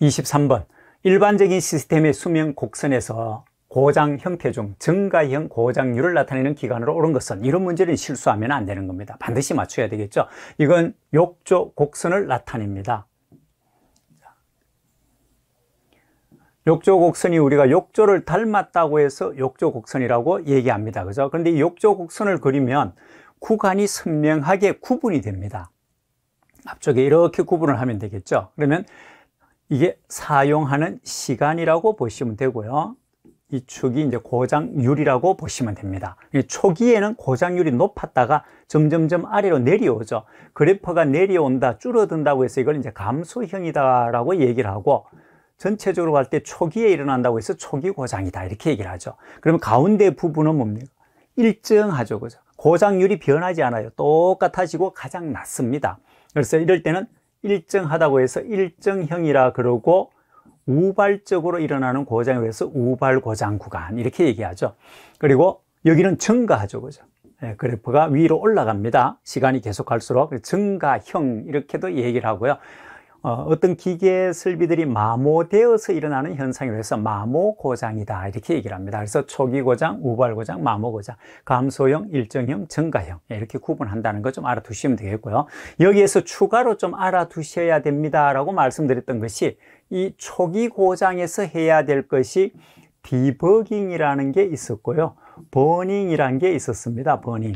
23번 일반적인 시스템의 수명 곡선에서 고장 형태 중 증가형 고장률을 나타내는 기간으로 오른 것은 이런 문제는 실수하면 안 되는 겁니다 반드시 맞춰야 되겠죠 이건 욕조 곡선을 나타냅니다 욕조 곡선이 우리가 욕조를 닮았다고 해서 욕조 곡선이라고 얘기합니다 그죠 그런데 이 욕조 곡선을 그리면 구간이 선명하게 구분이 됩니다 앞쪽에 이렇게 구분을 하면 되겠죠 그러면 이게 사용하는 시간이라고 보시면 되고요. 이 축이 이제 고장률이라고 보시면 됩니다. 초기에는 고장률이 높았다가 점점점 아래로 내려오죠. 그래퍼가 내려온다, 줄어든다고 해서 이걸 이제 감소형이다라고 얘기를 하고 전체적으로 갈 때 초기에 일어난다고 해서 초기 고장이다 이렇게 얘기를 하죠. 그러면 가운데 부분은 뭡니까? 일정하죠, 그죠? 고장률이 변하지 않아요. 똑같아지고 가장 낮습니다. 그래서 이럴 때는 일정하다고 해서 일정형이라 그러고 우발적으로 일어나는 고장에 의해서 우발고장 구간 이렇게 얘기하죠 그리고 여기는 증가하죠 그죠 네, 그래프가 위로 올라갑니다 시간이 계속 갈수록 증가형 이렇게도 얘기를 하고요 어, 어떤 기계 설비들이 마모되어서 일어나는 현상이라 해서 마모 고장이다 이렇게 얘기를 합니다. 그래서 초기 고장, 우발 고장, 마모 고장, 감소형, 일정형, 증가형 예, 이렇게 구분한다는 거 좀 알아두시면 되겠고요. 여기에서 추가로 좀 알아두셔야 됩니다라고 말씀드렸던 것이 이 초기 고장에서 해야 될 것이 디버깅이라는 게 있었고요. 버닝이라는 게 있었습니다. 버닝.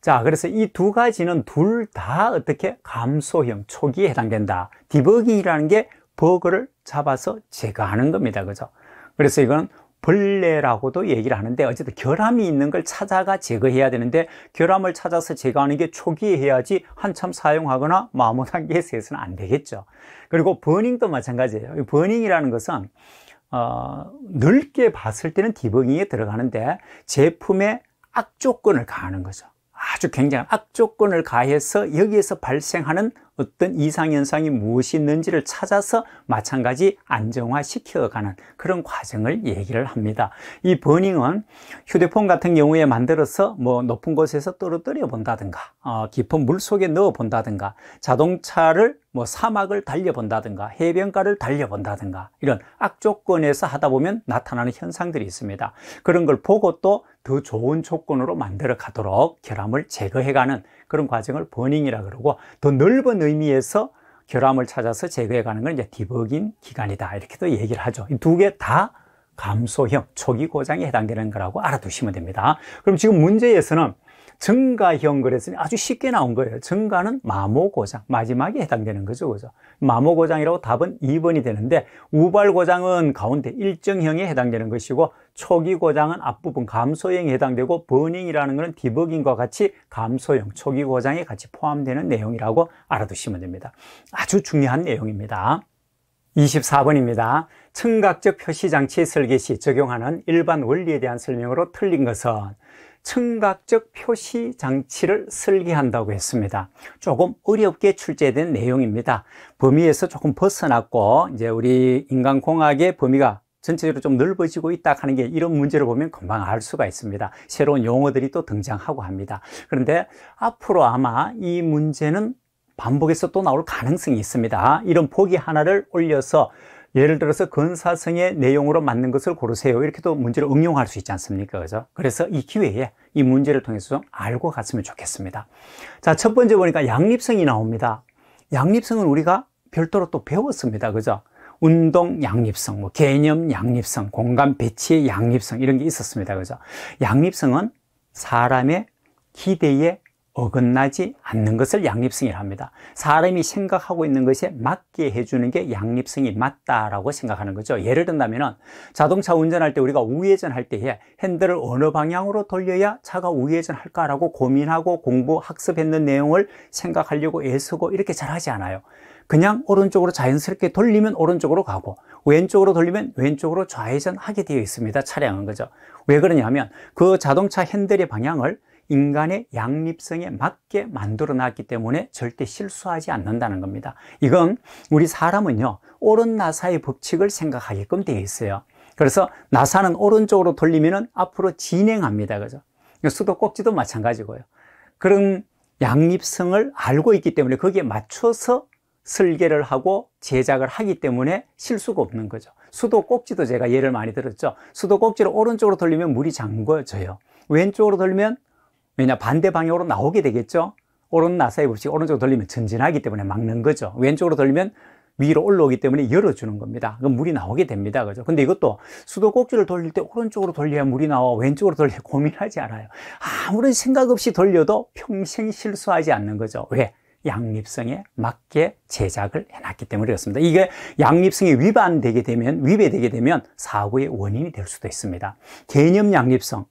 자, 그래서 이 두 가지는 둘 다 어떻게 감소형 초기에 해당된다. 디버깅이라는 게 버그를 잡아서 제거하는 겁니다. 그죠? 그래서 이건 벌레라고도 얘기를 하는데 어쨌든 결함이 있는 걸 찾아가 제거해야 되는데 결함을 찾아서 제거하는 게 초기에 해야지 한참 사용하거나 마모 단계에서 해서는 안 되겠죠 그리고 버닝도 마찬가지예요 버닝이라는 것은 어, 넓게 봤을 때는 디버깅에 들어가는데 제품의 악조건을 가하는 거죠 아주 굉장한 악조건을 가해서 여기에서 발생하는 어떤 이상현상이 무엇이 있는지를 찾아서 마찬가지 안정화시켜가는 그런 과정을 얘기를 합니다. 이 버닝은 휴대폰 같은 경우에 만들어서 뭐 높은 곳에서 떨어뜨려 본다든가 어, 깊은 물 속에 넣어 본다든가 자동차를 뭐 사막을 달려본다든가 해변가를 달려본다든가 이런 악조건에서 하다 보면 나타나는 현상들이 있습니다. 그런 걸 보고 또더 좋은 조건으로 만들어 가도록 결함을 제거해가는 그런 과정을 버닝이라 그러고 더 넓은 의미에서 결함을 찾아서 제거해가는 건 이제 디버깅 기간이다 이렇게도 얘기를 하죠. 두 개 다 감소형 초기 고장에 해당되는 거라고 알아두시면 됩니다. 그럼 지금 문제에서는 증가형 그랬으니 아주 쉽게 나온 거예요. 증가는 마모고장, 마지막에 해당되는 거죠. 그죠? 마모고장이라고 답은 2번이 되는데 우발고장은 가운데 일정형에 해당되는 것이고 초기고장은 앞부분 감소형에 해당되고 버닝이라는 것은 디버깅과 같이 감소형, 초기고장에 같이 포함되는 내용이라고 알아두시면 됩니다. 아주 중요한 내용입니다. 24번입니다. 청각적 표시장치 설계 시 적용하는 일반 원리에 대한 설명으로 틀린 것은 청각적 표시 장치를 설계한다고 했습니다. 조금 어렵게 출제된 내용입니다. 범위에서 조금 벗어났고 이제 우리 인간공학의 범위가 전체적으로 좀 넓어지고 있다 하는 게 이런 문제를 보면 금방 알 수가 있습니다. 새로운 용어들이 또 등장하고 합니다. 그런데 앞으로 아마 이 문제는 반복해서 또 나올 가능성이 있습니다. 이런 보기 하나를 올려서 예를 들어서 근사성의 내용으로 맞는 것을 고르세요 이렇게도 문제를 응용할 수 있지 않습니까 그죠 그래서 이 기회에 이 문제를 통해서 좀 알고 갔으면 좋겠습니다 자첫 번째 보니까 양립성이 나옵니다 양립성은 우리가 별도로 또 배웠습니다 그죠 운동 양립성, 뭐 개념 양립성, 공간 배치의 양립성 이런 게 있었습니다. 그죠? 양립성은 사람의 기대에 어긋나지 않는 것을 양립성이라 합니다. 사람이 생각하고 있는 것에 맞게 해주는 게 양립성이 맞다라고 생각하는 거죠. 예를 든다면 자동차 운전할 때 우리가 우회전할 때에 핸들을 어느 방향으로 돌려야 차가 우회전할까라고 고민하고 공부, 학습했는 내용을 생각하려고 애쓰고 이렇게 잘하지 않아요. 그냥 오른쪽으로 자연스럽게 돌리면 오른쪽으로 가고 왼쪽으로 돌리면 왼쪽으로 좌회전하게 되어 있습니다. 차량은 그죠. 왜 그러냐면 그 자동차 핸들의 방향을 인간의 양립성에 맞게 만들어 놨기 때문에 절대 실수하지 않는다는 겁니다 이건 우리 사람은요 오른 나사의 법칙을 생각하게끔 되어 있어요 그래서 나사는 오른쪽으로 돌리면 앞으로 진행합니다 그죠 수도꼭지도 마찬가지고요 그런 양립성을 알고 있기 때문에 거기에 맞춰서 설계를 하고 제작을 하기 때문에 실수가 없는 거죠 수도 꼭지도 제가 예를 많이 들었죠 수도 꼭지를 오른쪽으로 돌리면 물이 잠궈져요 왼쪽으로 돌리면 왜냐 반대 방향으로 나오게 되겠죠 오른 나사의 법칙 오른쪽으로 돌리면 전진하기 때문에 막는 거죠 왼쪽으로 돌리면 위로 올라오기 때문에 열어주는 겁니다 그럼 물이 나오게 됩니다 그죠 근데 이것도 수도 꼭지를 돌릴 때 오른쪽으로 돌려야 물이 나와 왼쪽으로 돌려야 고민하지 않아요 아무런 생각 없이 돌려도 평생 실수하지 않는 거죠 왜? 양립성에 맞게 제작을 해놨기 때문에 그렇습니다 이게 양립성이 위반되게 되면 위배되게 되면 사고의 원인이 될 수도 있습니다 개념 양립성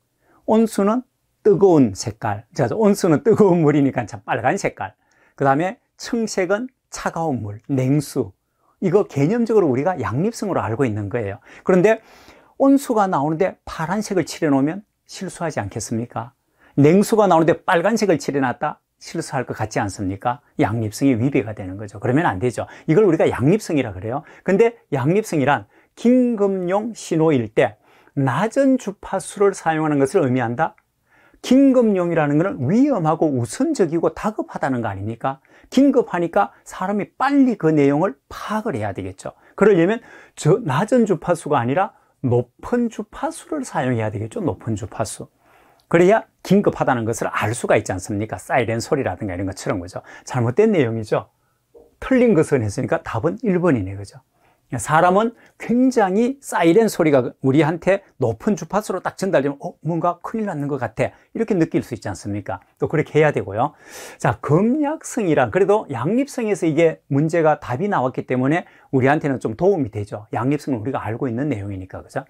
온수는 뜨거운 색깔 자, 온수는 뜨거운 물이니까 참 빨간 색깔 그 다음에 청색은 차가운 물, 냉수 이거 개념적으로 우리가 양립성으로 알고 있는 거예요 그런데 온수가 나오는데 파란색을 칠해놓으면 실수하지 않겠습니까? 냉수가 나오는데 빨간색을 칠해놨다? 실수할 것 같지 않습니까? 양립성이 위배가 되는 거죠 그러면 안 되죠 이걸 우리가 양립성이라 그래요 근데 양립성이란 긴급용 신호일 때 낮은 주파수를 사용하는 것을 의미한다? 긴급용이라는 것은 위험하고 우선적이고 다급하다는 거 아닙니까? 긴급하니까 사람이 빨리 그 내용을 파악을 해야 되겠죠. 그러려면 저 낮은 주파수가 아니라 높은 주파수를 사용해야 되겠죠. 높은 주파수. 그래야 긴급하다는 것을 알 수가 있지 않습니까? 사이렌 소리라든가 이런 것처럼 그죠. 잘못된 내용이죠. 틀린 것은 했으니까 답은 1번이네 그죠. 사람은 굉장히 사이렌 소리가 우리한테 높은 주파수로 딱 전달되면 어, 뭔가 큰일 났는 것 같아 이렇게 느낄 수 있지 않습니까? 또 그렇게 해야 되고요 자 검약성이란 그래도 양립성에서 이게 문제가 답이 나왔기 때문에 우리한테는 좀 도움이 되죠 양립성은 우리가 알고 있는 내용이니까 그죠?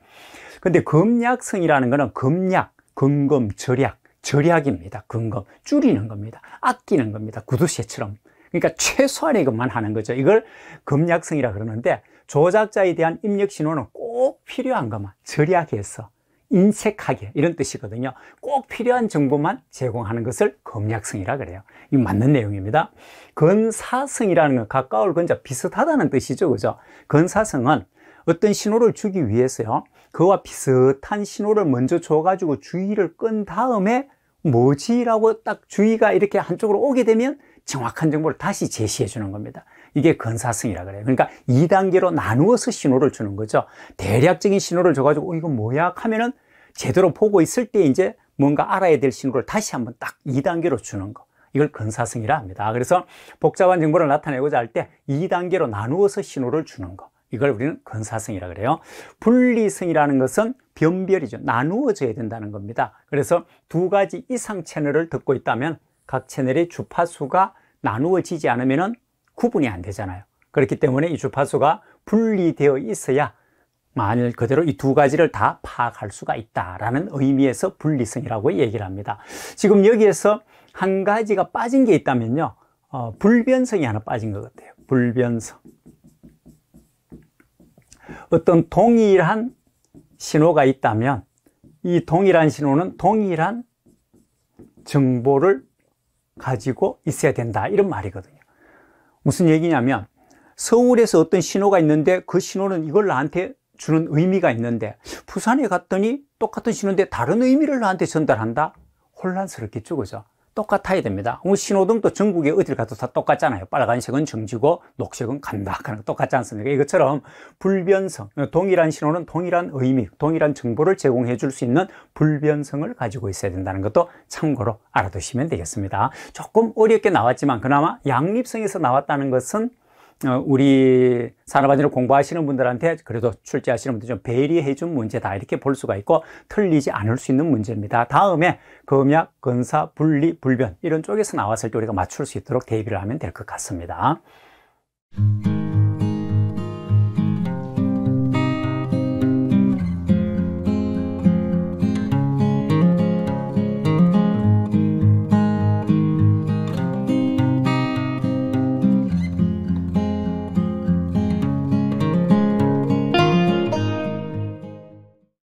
근데 검약성이라는 거는 검약, 금검, 절약 절약입니다 금검, 줄이는 겁니다 아끼는 겁니다 구두쇠처럼 그러니까 최소한의 것만 하는 거죠 이걸 검약성이라 그러는데 조작자에 대한 입력 신호는 꼭 필요한 것만 절약해서 인색하게 이런 뜻이거든요 꼭 필요한 정보만 제공하는 것을 검약성이라 그래요 이 맞는 내용입니다 건사성이라는 건 가까울 건자 비슷하다는 뜻이죠 그죠 건사성은 어떤 신호를 주기 위해서요 그와 비슷한 신호를 먼저 줘가지고 주의를 끈 다음에 뭐지? 라고 딱 주의가 이렇게 한쪽으로 오게 되면 정확한 정보를 다시 제시해 주는 겁니다 이게 근사성이라 그래요. 그러니까 2단계로 나누어서 신호를 주는 거죠. 대략적인 신호를 줘가지고, 어, 이거 뭐야? 하면은 제대로 보고 있을 때 이제 뭔가 알아야 될 신호를 다시 한번 딱 2단계로 주는 거. 이걸 근사성이라 합니다. 그래서 복잡한 정보를 나타내고자 할 때 2단계로 나누어서 신호를 주는 거. 이걸 우리는 근사성이라 그래요. 분리성이라는 것은 변별이죠. 나누어져야 된다는 겁니다. 그래서 두 가지 이상 채널을 듣고 있다면 각 채널의 주파수가 나누어지지 않으면 구분이 안 되잖아요. 그렇기 때문에 이 주파수가 분리되어 있어야 만일 그대로 이 두 가지를 다 파악할 수가 있다라는 의미에서 분리성이라고 얘기를 합니다. 지금 여기에서 한 가지가 빠진 게 있다면요. 어, 불변성이 하나 빠진 것 같아요. 불변성. 어떤 동일한 신호가 있다면 이 동일한 신호는 동일한 정보를 가지고 있어야 된다 이런 말이거든요 무슨 얘기냐면 서울에서 어떤 신호가 있는데 그 신호는 이걸 나한테 주는 의미가 있는데 부산에 갔더니 똑같은 신호인데 다른 의미를 나한테 전달한다? 혼란스럽겠죠 그죠 똑같아야 됩니다. 신호등도 전국에 어딜 가도 다 똑같잖아요. 빨간색은 정지고 녹색은 간다. 그냥 똑같지 않습니까? 이것처럼 불변성, 동일한 신호는 동일한 의미, 동일한 정보를 제공해 줄 수 있는 불변성을 가지고 있어야 된다는 것도 참고로 알아두시면 되겠습니다. 조금 어렵게 나왔지만 그나마 양립성에서 나왔다는 것은 어, 우리 산업안전을 공부하시는 분들한테 그래도 출제하시는 분들 좀 배리해 준 문제다 이렇게 볼 수가 있고 틀리지 않을 수 있는 문제입니다 다음에 금약근사 분리, 불변 이런 쪽에서 나왔을 때 우리가 맞출 수 있도록 대비를 하면 될 것 같습니다